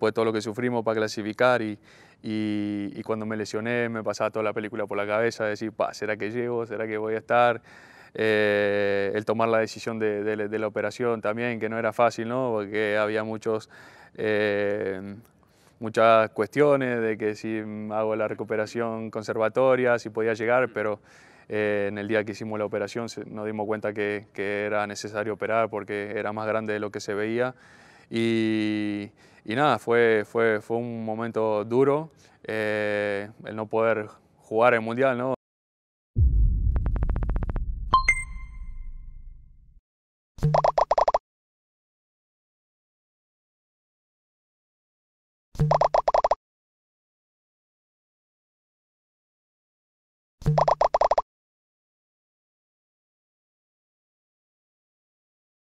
después de todo lo que sufrimos para clasificar y, y, cuando me lesioné me pasaba toda la película por la cabeza, decir, pa, ¿será que llego? ¿Será que voy a estar? Eh, el tomar la decisión de, de, la operación también, que no era fácil, ¿no? Porque había muchos, eh, muchas cuestiones de que si hago la recuperación conservatoria, si podía llegar, pero eh, en el día que hicimos la operación nos dimos cuenta que, que era necesario operar porque era más grande de lo que se veía. Y, y nada, fue, fue, fue un momento duro eh, el no poder jugar el Mundial, ¿no?